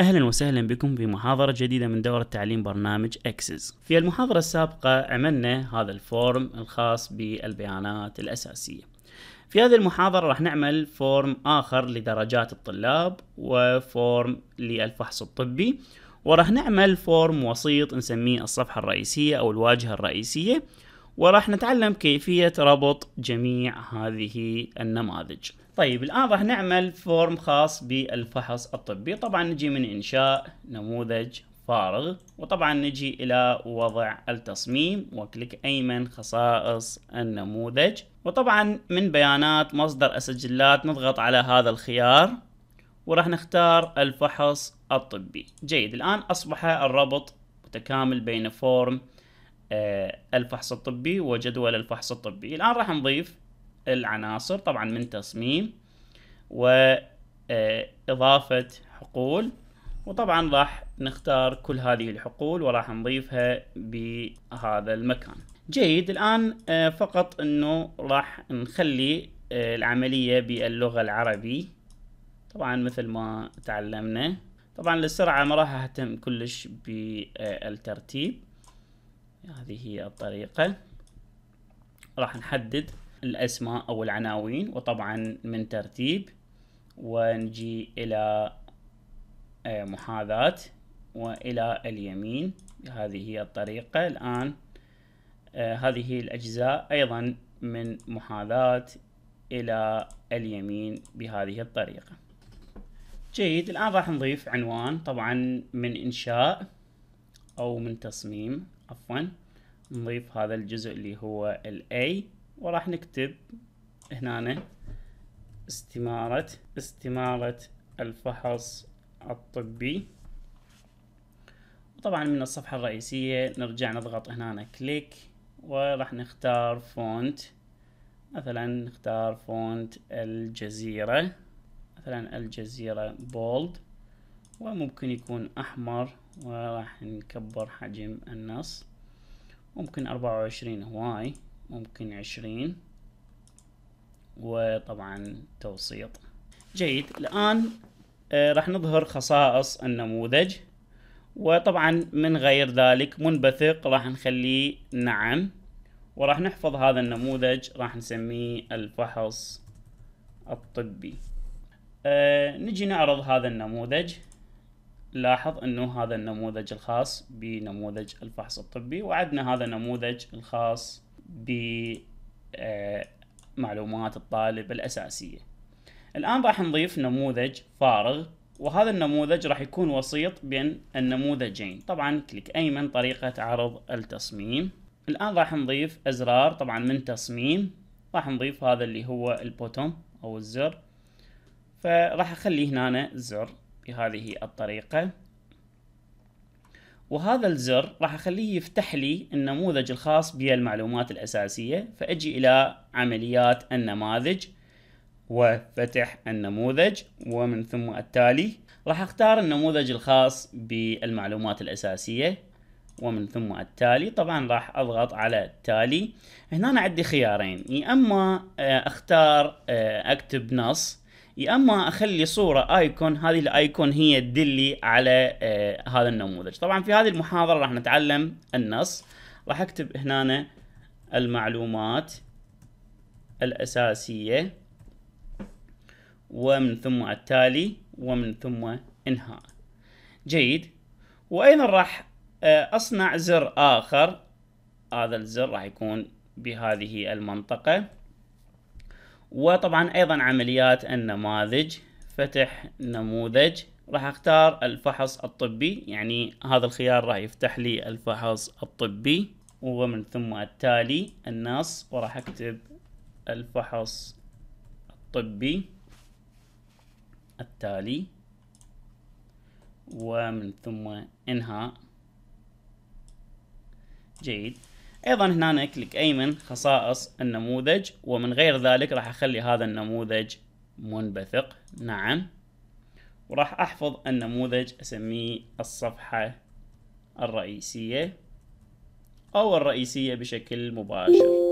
اهلا وسهلا بكم في محاضرة جديدة من دورة تعليم برنامج اكسس. في المحاضرة السابقة عملنا هذا الفورم الخاص بالبيانات الاساسية. في هذه المحاضرة راح نعمل فورم اخر لدرجات الطلاب وفورم للفحص الطبي وراح نعمل فورم وسيط نسميه الصفحة الرئيسية او الواجهة الرئيسية وراح نتعلم كيفية ربط جميع هذه النماذج. طيب الآن راح نعمل فورم خاص بالفحص الطبي طبعا نجي من إنشاء نموذج فارغ وطبعا نجي إلى وضع التصميم وكليك أيمن خصائص النموذج وطبعا من بيانات مصدر السجلات نضغط على هذا الخيار وراح نختار الفحص الطبي جيد الآن أصبح الربط متكامل بين فورم آه، الفحص الطبي وجدول الفحص الطبي الآن راح نضيف العناصر طبعا من تصميم وإضافة آه، حقول وطبعا راح نختار كل هذه الحقول وراح نضيفها بهذا المكان جيد الآن آه، فقط أنه راح نخلي آه، العملية باللغة العربي طبعا مثل ما تعلمنا طبعا للسرعة ما راح أهتم كلش بالترتيب هذه هي الطريقة راح نحدد الأسماء أو العناوين وطبعا من ترتيب ونجي إلى آه، محاذاة وإلى اليمين هذه هي الطريقة الآن آه، هذه الأجزاء أيضا من محاذاة إلى اليمين بهذه الطريقة جيد الآن راح نضيف عنوان طبعا من إنشاء أو من تصميم عفوا نضيف هذا الجزء اللي هو الأي A وراح نكتب هنا استمارة استمارة الفحص الطبي وطبعا من الصفحة الرئيسية نرجع نضغط هنا كليك وراح نختار فونت مثلا نختار فونت الجزيرة مثلا الجزيرة بولد وممكن يكون أحمر وراح نكبر حجم النص ممكن أربعة وعشرين هواي ممكن عشرين وطبعا توسيط جيد الآن آه، راح نظهر خصائص النموذج وطبعا من غير ذلك منبثق راح نخليه نعم وراح نحفظ هذا النموذج راح نسميه الفحص الطبي آه نجي نعرض هذا النموذج لاحظ انه هذا النموذج الخاص بنموذج الفحص الطبي وعدنا هذا النموذج الخاص بمعلومات آه، الطالب الأساسية الآن راح نضيف نموذج فارغ وهذا النموذج راح يكون وسيط بين النموذجين طبعا كليك أيمن طريقة عرض التصميم الآن راح نضيف أزرار طبعا من تصميم راح نضيف هذا اللي هو البوتوم أو الزر فراح أخلي هنا زر بهذه الطريقة وهذا الزر راح اخليه يفتح لي النموذج الخاص بالمعلومات الاساسيه فاجي الى عمليات النماذج وفتح النموذج ومن ثم التالي راح اختار النموذج الخاص بالمعلومات الاساسيه ومن ثم التالي طبعا راح اضغط على التالي هنا عندي خيارين يا اما آه، اختار آه، اكتب نص يا اما اخلي صوره ايكون هذه الايكون هي تدلي على آه، هذا النموذج طبعا في هذه المحاضره راح نتعلم النص راح اكتب هنا المعلومات الاساسيه ومن ثم التالي ومن ثم انهاء جيد وايضا راح آه، اصنع زر اخر هذا الزر راح يكون بهذه المنطقه وطبعا ايضا عمليات النماذج فتح نموذج راح اختار الفحص الطبي يعني هذا الخيار راح يفتح لي الفحص الطبي ومن ثم التالي النص وراح اكتب الفحص الطبي التالي ومن ثم انهاء جيد ايضا هنا كليك ايمن خصائص النموذج ومن غير ذلك راح اخلي هذا النموذج منبثق نعم وراح احفظ النموذج اسميه الصفحة الرئيسية او الرئيسية بشكل مباشر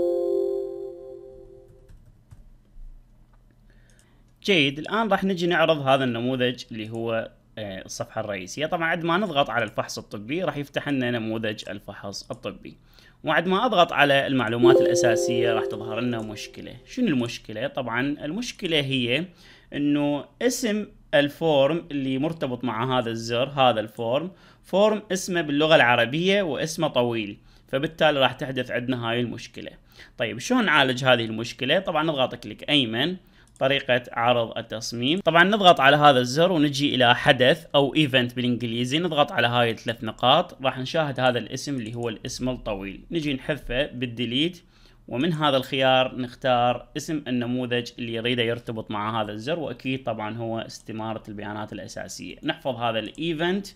جيد الآن راح نجي نعرض هذا النموذج اللي هو آه، الصفحة الرئيسية طبعا عد ما نضغط على الفحص الطبي راح يفتح لنا نموذج الفحص الطبي وعد ما اضغط على المعلومات الاساسية راح تظهر لنا مشكلة شنو المشكلة طبعا المشكلة هي انه اسم الفورم اللي مرتبط مع هذا الزر هذا الفورم فورم اسمه باللغة العربية واسمه طويل فبالتالي راح تحدث عندنا هاي المشكلة طيب شلون نعالج هذه المشكلة طبعا نضغط كليك ايمن طريقة عرض التصميم طبعا نضغط على هذا الزر ونجي الى حدث او ايفنت بالانجليزي نضغط على هاي الثلاث نقاط راح نشاهد هذا الاسم اللي هو الاسم الطويل نجي نحذفه بالديليت ومن هذا الخيار نختار اسم النموذج اللي يريده يرتبط مع هذا الزر واكيد طبعا هو استمارة البيانات الاساسية نحفظ هذا الايفنت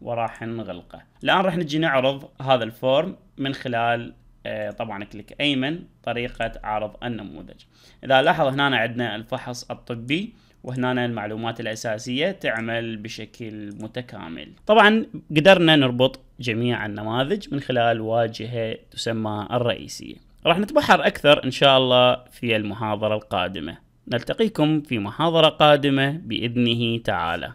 وراح نغلقه الان راح نجي نعرض هذا الفورم من خلال آه، طبعا كليك ايمن طريقة عرض النموذج اذا لاحظ هنا عندنا الفحص الطبي وهنا المعلومات الأساسية تعمل بشكل متكامل طبعا قدرنا نربط جميع النماذج من خلال واجهة تسمى الرئيسية راح نتبحر أكثر إن شاء الله في المحاضرة القادمة نلتقيكم في محاضرة قادمة بإذنه تعالى